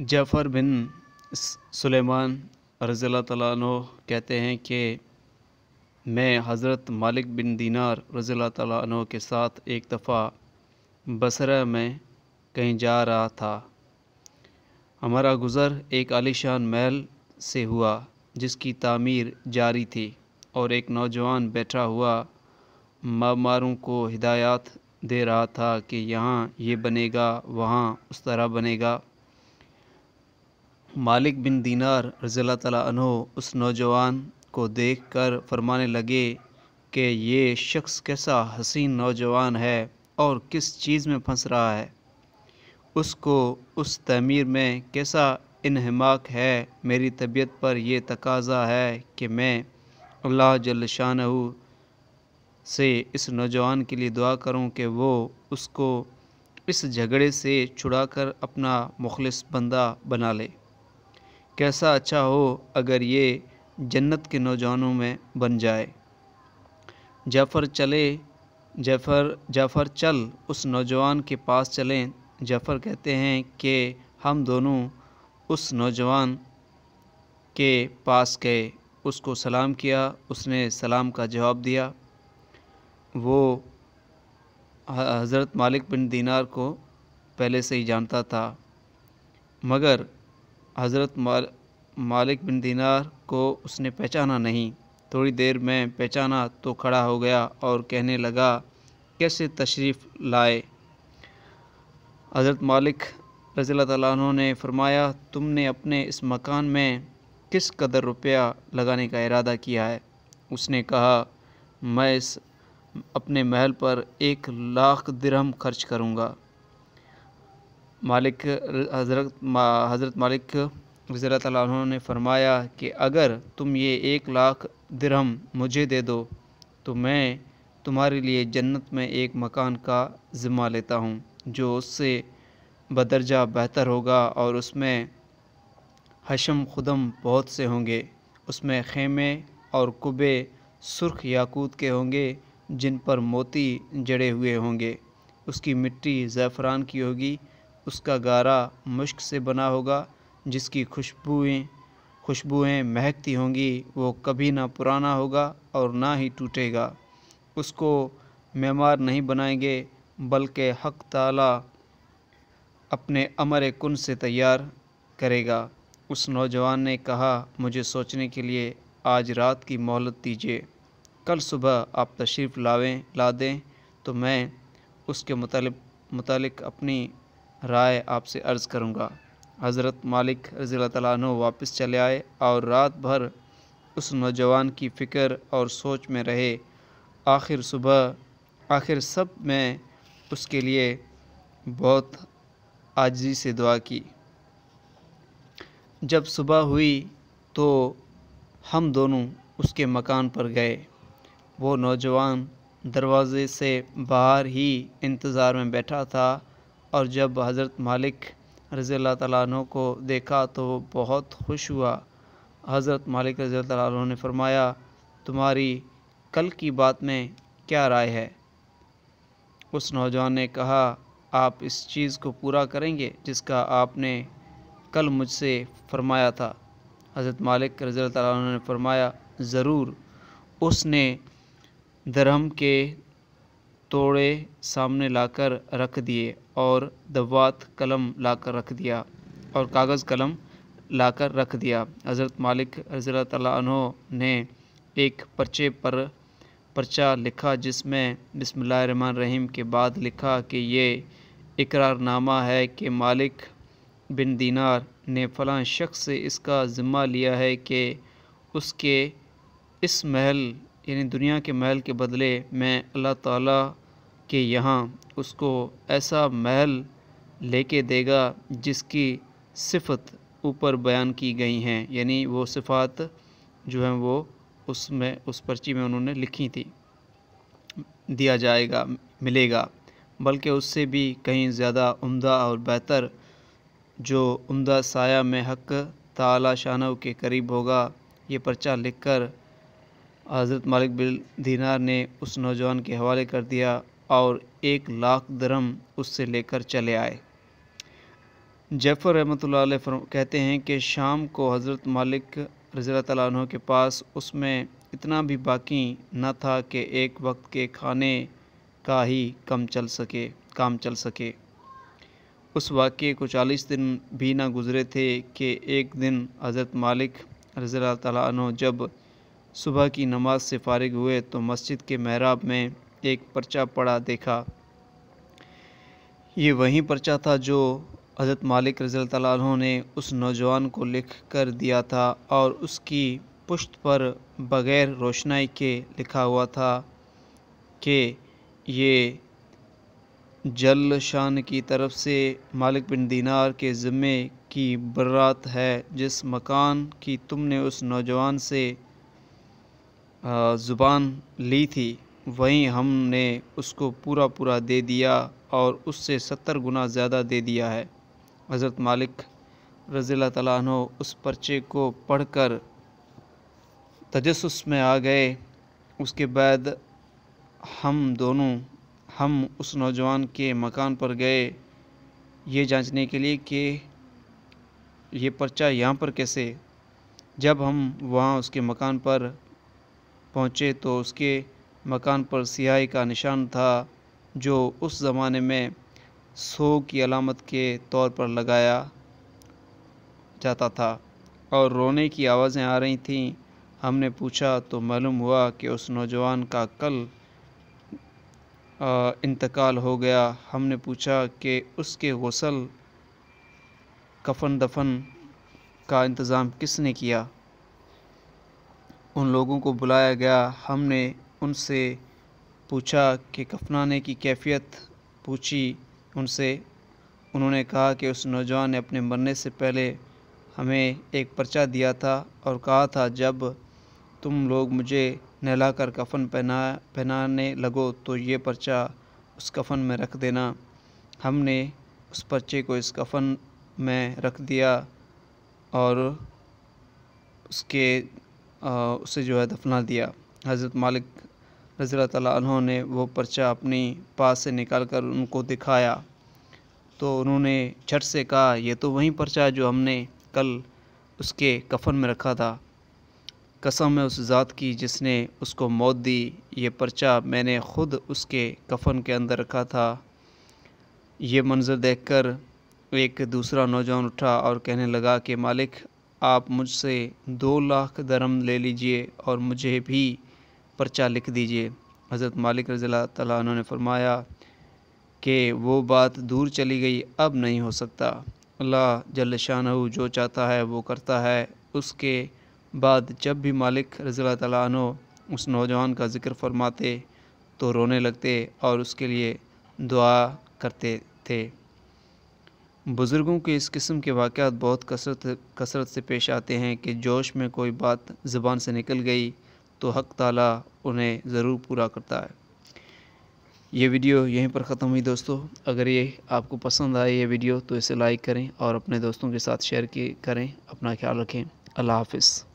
जफ़र बिन सुलेमान रज़ी तु कहते हैं कि मैं हज़रत मालिक बिन दीनार रज़ी तु के साथ एक दफ़ा बसरा में कहीं जा रहा था हमारा गुज़र एक आलिशान महल से हुआ जिसकी तामीर जारी थी और एक नौजवान बैठा हुआ मामारों को हिदायत दे रहा था कि यहाँ ये बनेगा वहाँ उस तरह बनेगा मालिक बिन दीनार रज़ी तला उस नौजवान को देख कर फरमाने लगे कि ये शख्स कैसा हसीन नौजवान है और किस चीज़ में फंस रहा है उसको उस तमीर में कैसा इनहमाक है मेरी तबीयत पर यह तकाजा है कि मैं अल्लाह जल्शान से इस नौजवान के लिए दुआ करूं कि वो उसको इस झगड़े से छुड़ाकर अपना मुखलस बंदा बना ले कैसा अच्छा हो अगर ये जन्नत के नौजवानों में बन जाए जाफ़र चले जफर जफर चल उस नौजवान के पास चलें जफर कहते हैं कि हम दोनों उस नौजवान के पास गए उसको सलाम किया उसने सलाम का जवाब दिया वो हज़रत मालिक बिन दीनार को पहले से ही जानता था मगर हज़रत मालिक बिन दीनार को उसने पहचाना नहीं थोड़ी देर में पहचाना तो खड़ा हो गया और कहने लगा कैसे तशरीफ़ लाए हज़रत मालिक रज़ी तु ने फरमाया तुमने अपने इस मकान में किस कदर रुपया लगाने का इरादा किया है उसने कहा मैं इस अपने महल पर एक लाख दिरहम खर्च करूँगा मालिक हजरत हज़रत मालिक वजरा तु ने फरमाया कि अगर तुम ये एक लाख दरहम मुझे दे दो तो मैं तुम्हारे लिए जन्नत में एक मकान का ज़िम्मा लेता हूँ जो उससे बदरजा बेहतर होगा और उसमें हशम खुदम बहुत से होंगे उसमें खेमे और कुबे सुर्ख याकूत के होंगे जिन पर मोती जड़े हुए होंगे उसकी मिट्टी ज़ैफ़रान की होगी उसका गारा मुश्क से बना होगा जिसकी खुशबुएं खुशबुएं महकती होंगी वो कभी ना पुराना होगा और ना ही टूटेगा उसको मेमार नहीं बनाएंगे बल्कि हक ताला अपने अमर कन से तैयार करेगा उस नौजवान ने कहा मुझे सोचने के लिए आज रात की मोहलत दीजिए कल सुबह आप तशरीफ़ लावें ला दें तो मैं उसके मतलब मुतालिक अपनी राय आपसे अर्ज़ करूँगा हज़रत मालिक रज़ी तु वापस चले आए और रात भर उस नौजवान की फ़िक्र और सोच में रहे आखिर सुबह आखिर सब में उसके लिए बहुत आजी से दुआ की जब सुबह हुई तो हम दोनों उसके मकान पर गए वो नौजवान दरवाज़े से बाहर ही इंतज़ार में बैठा था और जब हज़रत मालिक रज़ी अल्लाह तु को देखा तो वो बहुत खुश हुआ हज़रत मालिक रज़ी तु ने फरमाया तुम्हारी कल की बात में क्या राय है उस नौजवान ने कहा आप इस चीज़ को पूरा करेंगे जिसका आपने कल मुझसे फरमाया था हज़रत मालिक रज़ी तु ने फरमाया ज़रूर उसने दरहम के तोड़े सामने लाकर रख दिए और दवात कलम लाकर रख दिया और कागज़ कलम लाकर रख दिया हज़रत मालिक रज़ी तहों ने एक पर्चे पर पर्चा लिखा जिसमें बसमान रहीम के बाद लिखा कि ये इकरारनामा है कि मालिक बिन दीनार ने फला शख्स से इसका ज़िम्मा लिया है कि उसके इस महल यानी दुनिया के महल के बदले में अल्लाह ताला कि यहाँ उसको ऐसा महल लेके देगा जिसकी सिफत ऊपर बयान की गई हैं यानी वो सिफात जो हैं वो उसमें उस पर्ची में उन्होंने लिखी थी दिया जाएगा मिलेगा बल्कि उससे भी कहीं ज़्यादा उम्दा और बेहतर जो उम्दा साया में हक ताला शानव के करीब होगा ये पर्चा लिखकर हज़रत मालिक बिल दीनार ने उस नौजवान के हवाले कर दिया और एक लाख दरम उससे लेकर चले आए जयफर रहमत कहते हैं कि शाम को हज़रत मालिक रज़ी तैन के पास उसमें इतना भी बाकी न था कि एक वक्त के खाने का ही कम चल सके काम चल सके उस वाक्य को चालीस दिन भी ना गुज़रे थे कि एक दिन हज़रत मालिक रज़ी तैन जब सुबह की नमाज से फारग हुए तो मस्जिद के महराब में एक पर्चा पड़ा देखा ये वही पर्चा था जो हज़रत मालिक रज़ी तला ने उस नौजवान को लिख कर दिया था और उसकी पुश्त पर बग़ैर रोशनाई के लिखा हुआ था कि ये जल शान की तरफ से मालिक बिन दीनार के ज़िम्मे की बर्रात है जिस मकान की तुमने उस नौजवान से ज़ुबान ली थी वहीं हमने उसको पूरा पूरा दे दिया और उससे सत्तर गुना ज़्यादा दे दिया है हज़रत मालिक रज़ी तैन उस पर्चे को पढ़कर तजस में आ गए उसके बाद हम दोनों हम उस नौजवान के मकान पर गए ये जांचने के लिए कि ये पर्चा यहाँ पर कैसे जब हम वहाँ उसके मकान पर पहुँचे तो उसके मकान पर सियाही का निशान था जो उस ज़माने में सो की अलामत के तौर पर लगाया जाता था और रोने की आवाज़ें आ रही थीं हमने पूछा तो मालूम हुआ कि उस नौजवान का कल इंतकाल हो गया हमने पूछा कि उसके गसल कफन दफन का इंतज़ाम किसने किया उन लोगों को बुलाया गया हमने उनसे पूछा कि कफनाने की कैफियत पूछी उनसे उन्होंने कहा कि उस नौजवान ने अपने मरने से पहले हमें एक पर्चा दिया था और कहा था जब तुम लोग मुझे नहलाकर कफन पहना पहनाने लगो तो ये पर्चा उस कफन में रख देना हमने उस पर्चे को इस कफन में रख दिया और उसके आ, उसे जो है दफना दिया हज़रत मालिक रज़ी तहों ने वो पर्चा अपनी पास से निकाल कर उनको दिखाया तो उन्होंने झट से कहा यह तो वही पर्चा जो हमने कल उसके कफन में रखा था कसम है उस ज़ात की जिसने उसको मौत दी ये पर्चा मैंने ख़ुद उसके कफन के अंदर रखा था ये मंज़र देखकर एक दूसरा नौजवान उठा और कहने लगा कि मालिक आप मुझसे दो लाख दरम ले लीजिए और मुझे भी पर्चा लिख दीजिए हज़रत मालिक रज़ील्ला तला ने फरमाया कि वो बात दूर चली गई अब नहीं हो सकता अल्लाह जल शाह जो चाहता है वो करता है उसके बाद जब भी मालिक रजिला तला उस नौजवान का ज़िक्र फरमाते तो रोने लगते और उसके लिए दुआ करते थे बुज़ुर्गों के इस किस्म के वाक़ बहुत कसरत कसरत से पेश आते हैं कि जोश में कोई बात ज़बान से निकल गई तो हक ताला उन्हें ज़रूर पूरा करता है ये वीडियो यहीं पर ख़त्म हुई दोस्तों अगर ये आपको पसंद आए ये वीडियो तो इसे लाइक करें और अपने दोस्तों के साथ शेयर करें अपना ख्याल रखें अल्लाह हाफिज़